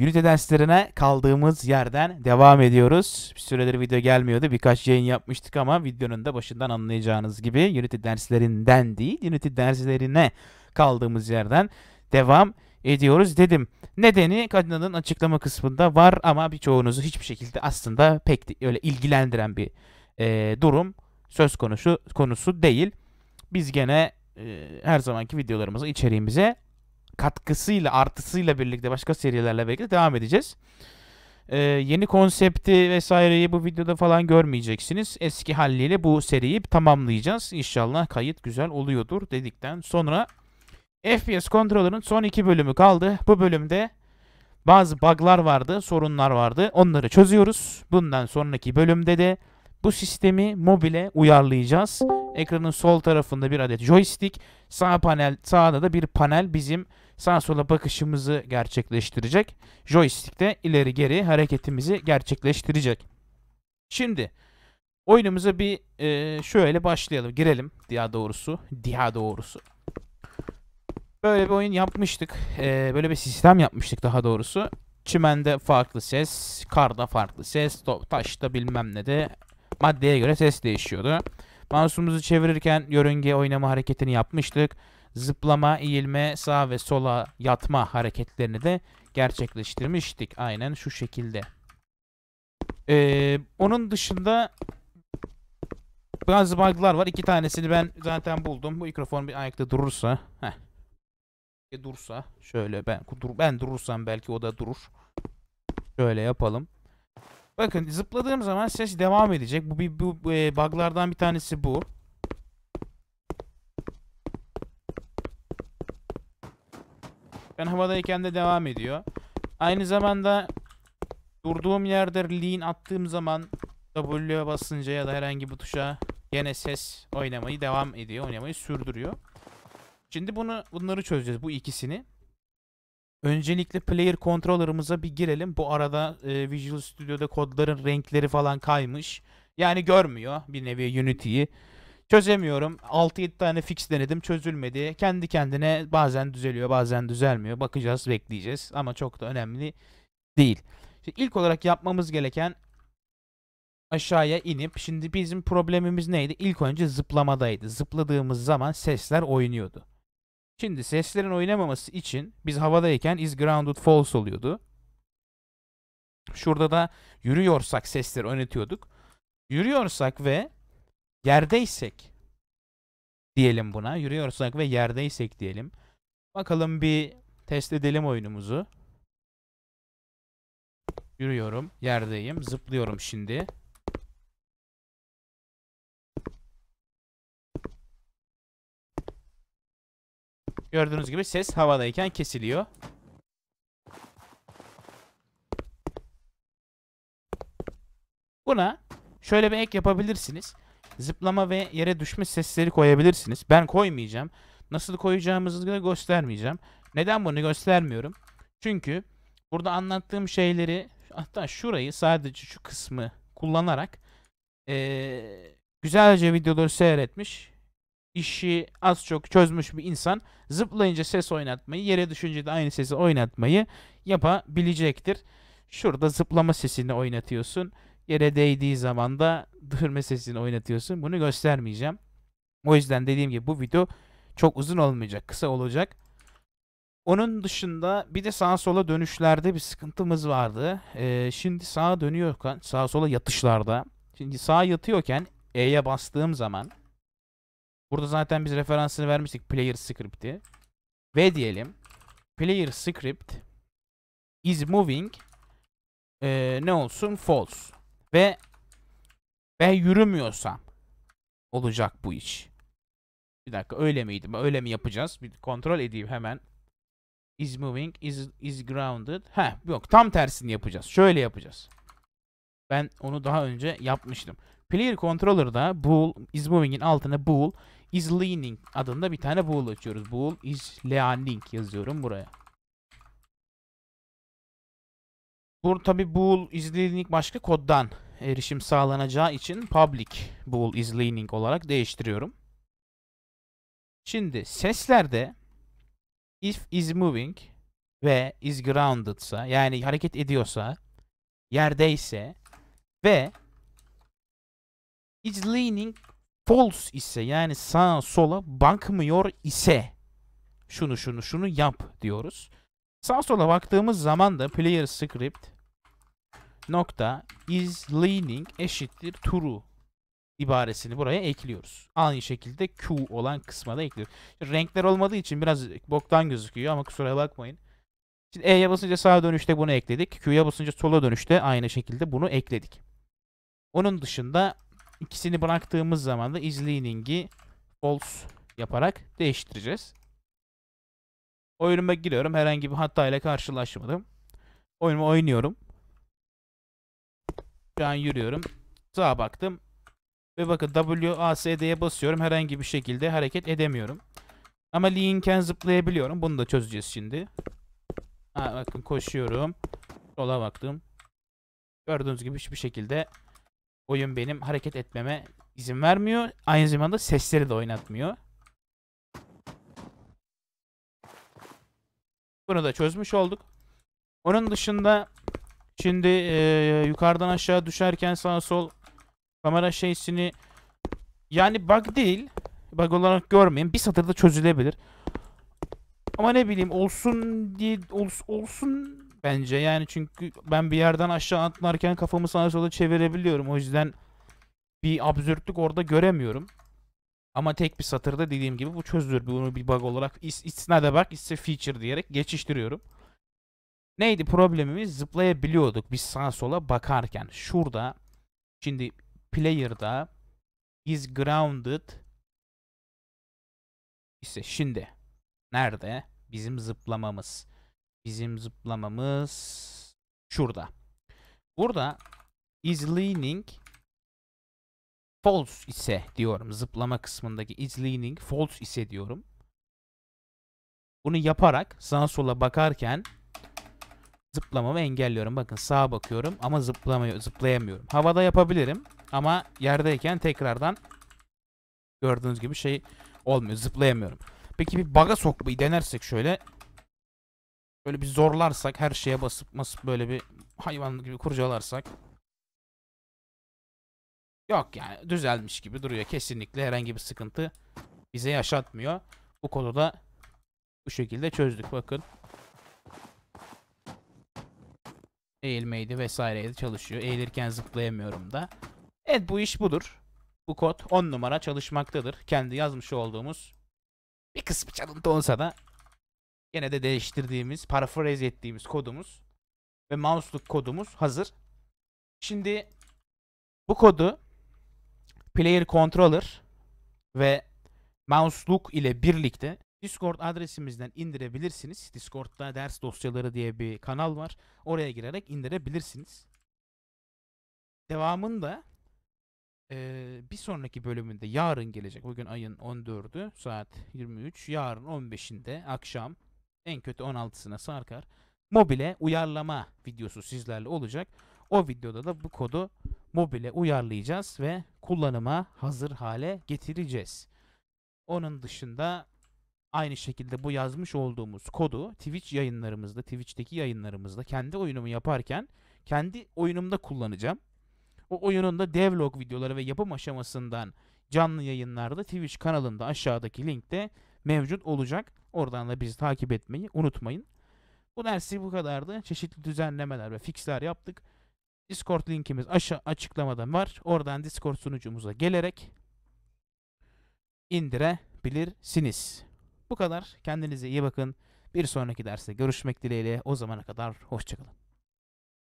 Unity derslerine kaldığımız yerden devam ediyoruz. Bir süredir video gelmiyordu. Birkaç yayın yapmıştık ama videonun da başından anlayacağınız gibi Unity derslerinden değil, Unity derslerine kaldığımız yerden devam ediyoruz dedim. Nedeni kadının açıklama kısmında var ama birçoğunuzu hiçbir şekilde aslında pek öyle ilgilendiren bir e, durum söz konusu konusu değil. Biz gene e, her zamanki videolarımızı içeriğimize katkısıyla, artısıyla birlikte, başka serilerle birlikte devam edeceğiz. Ee, yeni konsepti vesaireyi bu videoda falan görmeyeceksiniz. Eski haliyle bu seriyi tamamlayacağız. İnşallah kayıt güzel oluyordur dedikten sonra FPS Controller'ın son iki bölümü kaldı. Bu bölümde bazı bug'lar vardı, sorunlar vardı. Onları çözüyoruz. Bundan sonraki bölümde de bu sistemi mobile uyarlayacağız. Ekranın sol tarafında bir adet joystick. Sağ panel, sağda da bir panel bizim sağa sola bakışımızı gerçekleştirecek. Joystick de ileri geri hareketimizi gerçekleştirecek. Şimdi oyunumuza bir e, şöyle başlayalım. Girelim diya doğrusu. Diya doğrusu. Böyle bir oyun yapmıştık. E, böyle bir sistem yapmıştık daha doğrusu. Çimende farklı ses, karda farklı ses, taşta bilmem ne de maddeye göre ses değişiyordu. Masumumuzu çevirirken yörünge oynama hareketini yapmıştık. Zıplama, eğilme, sağ ve sola yatma hareketlerini de gerçekleştirmiştik. Aynen şu şekilde. Ee, onun dışında bazı bug'lar var. İki tanesini ben zaten buldum. Bu mikrofon bir ayakta durursa. Heh. dursa. Şöyle ben, dur, ben durursam belki o da durur. Şöyle yapalım. Bakın zıpladığım zaman ses devam edecek. Bu bir bu, bu e, buglardan bir tanesi bu. Ben havadayken de devam ediyor. Aynı zamanda durduğum yerde lean attığım zaman W'ye basınca ya da herhangi bir tuşa gene ses oynamayı devam ediyor. Oynamayı sürdürüyor. Şimdi bunu bunları çözeceğiz bu ikisini. Öncelikle player controller'ımıza bir girelim. Bu arada e, Visual Studio'da kodların renkleri falan kaymış. Yani görmüyor bir nevi Unity'yi. Çözemiyorum. 6-7 tane fix denedim çözülmedi. Kendi kendine bazen düzeliyor bazen düzelmiyor. Bakacağız bekleyeceğiz ama çok da önemli değil. Şimdi ilk olarak yapmamız gereken aşağıya inip şimdi bizim problemimiz neydi? İlk önce zıplamadaydı. Zıpladığımız zaman sesler oynuyordu. Şimdi seslerin oynamaması için biz havadayken is grounded false oluyordu. Şurada da yürüyorsak sesleri oynatıyorduk. Yürüyorsak ve yerdeysek diyelim buna. Yürüyorsak ve yerdeysek diyelim. Bakalım bir test edelim oyunumuzu. Yürüyorum, yerdeyim, zıplıyorum şimdi. Gördüğünüz gibi ses havadayken kesiliyor. Buna şöyle bir ek yapabilirsiniz. Zıplama ve yere düşme sesleri koyabilirsiniz. Ben koymayacağım. Nasıl koyacağımızı da göstermeyeceğim. Neden bunu göstermiyorum? Çünkü burada anlattığım şeyleri hatta şurayı sadece şu kısmı kullanarak ee, güzelce videoları seyretmiş işi az çok çözmüş bir insan zıplayınca ses oynatmayı, yere düşünce de aynı sesi oynatmayı yapabilecektir. Şurada zıplama sesini oynatıyorsun. Yere değdiği zaman da dürme sesini oynatıyorsun. Bunu göstermeyeceğim. O yüzden dediğim gibi bu video çok uzun olmayacak, kısa olacak. Onun dışında bir de sağa sola dönüşlerde bir sıkıntımız vardı. Ee, şimdi sağa dönüyorken, sağa sola yatışlarda. Şimdi sağa yatıyorken E'ye bastığım zaman Burada zaten biz referansını vermiştik player script'i. Ve diyelim player script is moving ee, ne olsun false ve ve yürümüyorsam olacak bu iş. Bir dakika öyle miydi? Öyle mi yapacağız? Bir kontrol edeyim hemen. Is moving, is, is grounded. Heh yok tam tersini yapacağız. Şöyle yapacağız. Ben onu daha önce yapmıştım. Player Controller'da bool, is moving'in altına bool is leaning adında bir tane bool açıyoruz. Bool is leaning yazıyorum buraya. Bu tabi bool is leaning başka koddan erişim sağlanacağı için public bool is leaning olarak değiştiriyorum. Şimdi seslerde if is moving ve is grounded'sa yani hareket ediyorsa yerdeyse ve is leaning false ise yani sağa sola bakmıyor ise şunu şunu şunu yap diyoruz. Sağa sola baktığımız zaman da player script nokta is leaning eşittir true ibaresini buraya ekliyoruz. Aynı şekilde Q olan kısma da ekliyoruz. Şimdi renkler olmadığı için biraz boktan gözüküyor ama kusura bakmayın. Şimdi E'ye basınca sağa dönüşte bunu ekledik. Q'ya basınca sola dönüşte aynı şekilde bunu ekledik. Onun dışında İkisini bıraktığımız zaman da isleaning'i false yaparak değiştireceğiz. Oyunuma giriyorum. Herhangi bir hata ile karşılaşmadım. Oyunumu oynuyorum. Şu an yürüyorum. Sağa baktım. Ve bakın WASD'ye basıyorum. Herhangi bir şekilde hareket edemiyorum. Ama Link'en zıplayabiliyorum. Bunu da çözeceğiz şimdi. Ha, bakın koşuyorum. Sola baktım. Gördüğünüz gibi hiçbir şekilde oyun benim hareket etmeme izin vermiyor. Aynı zamanda sesleri de oynatmıyor. Bunu da çözmüş olduk. Onun dışında şimdi e, yukarıdan aşağı düşerken sağ sol kamera şeysini yani bug değil. Bug olarak görmeyin. Bir satırda çözülebilir. Ama ne bileyim olsun diye ol, olsun Bence yani çünkü ben bir yerden aşağı atlarken kafamı sağa sola çevirebiliyorum. O yüzden bir absürtlük orada göremiyorum. Ama tek bir satırda dediğim gibi bu çözülür. Bunu bir bug olarak is, isnade bak ise feature diyerek geçiştiriyorum. Neydi problemimiz? Zıplayabiliyorduk biz sağa sola bakarken. Şurada şimdi player'da is grounded ise şimdi nerede bizim zıplamamız? Bizim zıplamamız şurada. Burada is leaning false ise diyorum. Zıplama kısmındaki is leaning false ise diyorum. Bunu yaparak sağa sola bakarken zıplamamı engelliyorum. Bakın sağa bakıyorum ama zıplamıyor, zıplayamıyorum. Havada yapabilirim ama yerdeyken tekrardan gördüğünüz gibi şey olmuyor. Zıplayamıyorum. Peki bir baga sokmayı denersek şöyle Böyle bir zorlarsak her şeye basıp basıp böyle bir hayvan gibi kurcalarsak. Yok yani düzelmiş gibi duruyor. Kesinlikle herhangi bir sıkıntı bize yaşatmıyor. Bu konuda bu şekilde çözdük bakın. Eğilmeydi vesaireydi çalışıyor. Eğilirken zıplayamıyorum da. Evet bu iş budur. Bu kod 10 numara çalışmaktadır. Kendi yazmış olduğumuz bir kısmı çalıntı olsa da Yine de değiştirdiğimiz, paraphrase ettiğimiz kodumuz ve mouse'luk kodumuz hazır. Şimdi bu kodu player controller ve mouse'luk ile birlikte Discord adresimizden indirebilirsiniz. Discord'da ders dosyaları diye bir kanal var. Oraya girerek indirebilirsiniz. Devamında ee, bir sonraki bölümünde yarın gelecek. Bugün ayın 14'ü saat 23. Yarın 15'inde akşam en kötü 16'sına sarkar. Mobile uyarlama videosu sizlerle olacak. O videoda da bu kodu mobile uyarlayacağız ve kullanıma hazır hale getireceğiz. Onun dışında aynı şekilde bu yazmış olduğumuz kodu Twitch yayınlarımızda, Twitch'teki yayınlarımızda kendi oyunumu yaparken kendi oyunumda kullanacağım. O oyunun da devlog videoları ve yapım aşamasından canlı yayınlarda Twitch kanalında aşağıdaki linkte mevcut olacak. Oradan da bizi takip etmeyi unutmayın. Bu dersi bu kadardı. Çeşitli düzenlemeler ve fixler yaptık. Discord linkimiz aşağı açıklamada var. Oradan Discord sunucumuza gelerek indirebilirsiniz. Bu kadar. Kendinize iyi bakın. Bir sonraki derste görüşmek dileğiyle. O zamana kadar hoşçakalın.